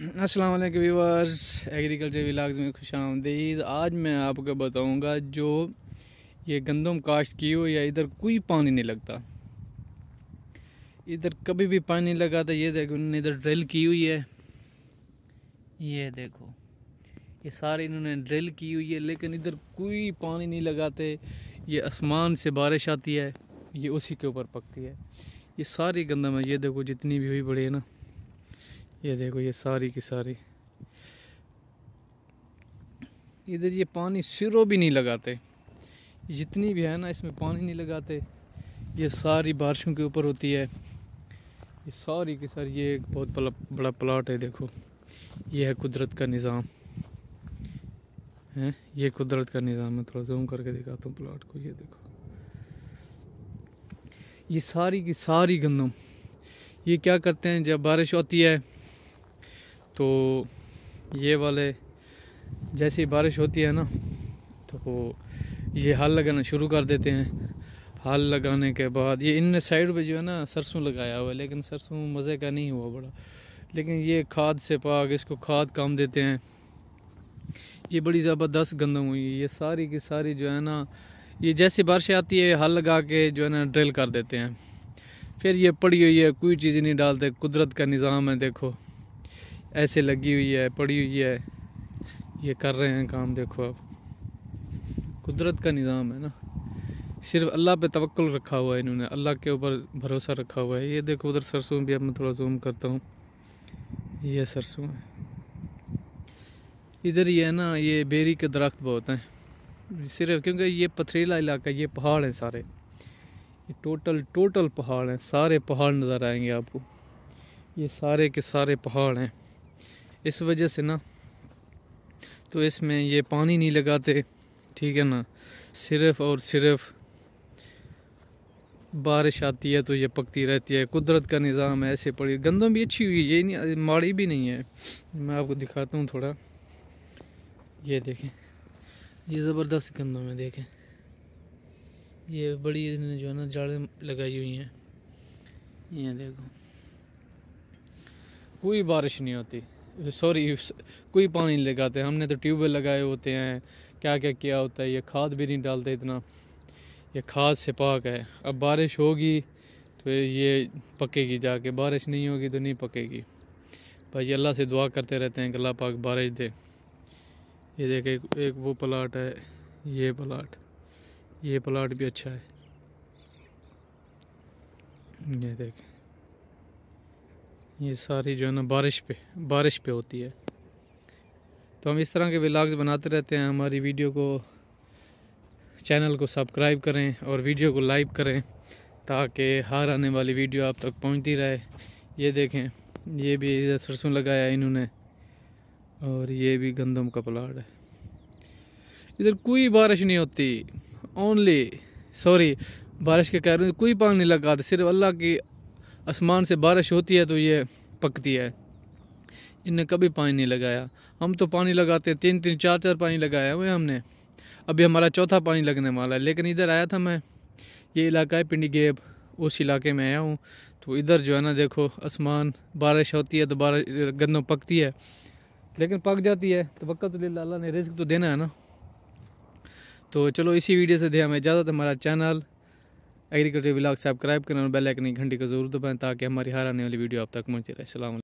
अस्सलाम वालेकुम viewers agriculture विलाग्स में खुश आमदीद आज मैं आपको बताऊंगा जो ये गंदम काश्त की हो या इधर कोई पानी नहीं लगता इधर कभी भी पानी लगा था ये देखो इन्होंने इधर ड्रिल की हुई है ये देखो ये सारे इन्होंने ड्रिल की हुई है लेकिन इधर कोई पानी नहीं लगाते ये आसमान से बारिश आती है ये उसी के ऊपर पकती है ये सारी गंदम है ये देखो जितनी भी हुई बड़ी है ना ये देखो ये सारी की सारी इधर ये पानी सिरों भी नहीं लगाते जितनी भी है ना इसमें पानी नहीं लगाते ये सारी बारिशों के ऊपर होती है ये सारी की सारी ये एक बहुत बड़ा बड़ा प्लाट है देखो ये है कुदरत का निज़ाम है ये कुदरत का निज़ाम है थोड़ा जूम करके दिखाता हूँ प्लाट को ये देखो ये सारी की सारी गंदम ये क्या करते हैं जब बारिश होती है तो ये वाले जैसी बारिश होती है ना तो ये हल लगाना शुरू कर देते हैं हल लगाने के बाद ये इन साइड पे जो है ना सरसों लगाया हुआ है लेकिन सरसों मज़े का नहीं हुआ बड़ा लेकिन ये खाद से पाक इसको खाद काम देते हैं ये बड़ी ज़बरदस्त गंदम हुई है ये सारी की सारी जो है ना ये जैसी बारिश आती है हल लगा के जो है ना ड्रिल कर देते हैं फिर ये पड़ी हुई है कोई चीज़ नहीं डालते कुदरत का निज़ाम है देखो ऐसे लगी हुई है पड़ी हुई है ये कर रहे हैं काम देखो आप कुदरत का निज़ाम है ना सिर्फ अल्लाह पे तवक्ल रखा हुआ है इन्होंने अल्लाह के ऊपर भरोसा रखा हुआ है ये देखो उधर सरसों भी अब मैं थोड़ा जूम करता हूँ ये सरसों है इधर ये है ना ये बेरी के दरख्त बहुत हैं सिर्फ क्योंकि ये पथरीला इलाका ये पहाड़ हैं सारे ये टोटल टोटल पहाड़ हैं सारे पहाड़ नज़र आएंगे आपको ये सारे के सारे पहाड़ हैं इस वजह से ना तो इसमें ये पानी नहीं लगाते ठीक है ना सिर्फ और सिर्फ बारिश आती है तो ये पकती रहती है कुदरत का निज़ाम है ऐसे पड़ी गंदम भी अच्छी हुई ये नहीं माड़ी भी नहीं है मैं आपको दिखाता हूँ थोड़ा ये देखें ये ज़बरदस्त गंदम है देखें ये बड़ी जो है ना जाड़े लगाई हुई हैं ये देखो कोई बारिश नहीं होती सॉरी कोई पानी नहीं लगाते हमने तो ट्यूबवेल लगाए होते हैं क्या क्या किया होता है ये खाद भी नहीं डालते इतना ये खाद से पाक है अब बारिश होगी तो ये पकेगी जाके बारिश नहीं होगी तो नहीं पकेगी भाई अल्लाह से दुआ करते रहते हैं कि अल्लाह पाक बारिश दे ये देखे एक, एक वो प्लाट है ये प्लाट ये प्लाट भी अच्छा है ये देखें ये सारी जो है ना बारिश पे बारिश पे होती है तो हम इस तरह के व्लाग्स बनाते रहते हैं हमारी वीडियो को चैनल को सब्सक्राइब करें और वीडियो को लाइक करें ताकि हर आने वाली वीडियो आप तक पहुंचती रहे ये देखें ये भी इधर सरसों लगाया इन्होंने और ये भी गंदम का प्लाट है इधर कोई बारिश नहीं होती ओनली सॉरी बारिश के कारण कोई पानी नहीं लगाते सिर्फ अल्लाह की आसमान से बारिश होती है तो ये पकती है इनने कभी पानी नहीं लगाया हम तो पानी लगाते तीन तीन चार चार पानी लगाया हुए हमने अभी हमारा चौथा पानी लगने वाला है लेकिन इधर आया था मैं ये इलाका है पिंडी गेब उस इलाके में आया हूँ तो इधर जो है ना देखो आसमान बारिश होती है तो बारिश गन्दों पकती है लेकिन पक जाती है तो वक्त अल्लाह ने रिस्क तो देना है ना तो चलो इसी वीडियो से दे हमें इजाज़त हमारा चैनल एग्रीकल्चर विलाग सब्सक्राइब करें और बेल आइकन की घंटी को जरूर दबाएं ताकि हमारी हर आने वाली वीडियो आप तक पहुंचे रहे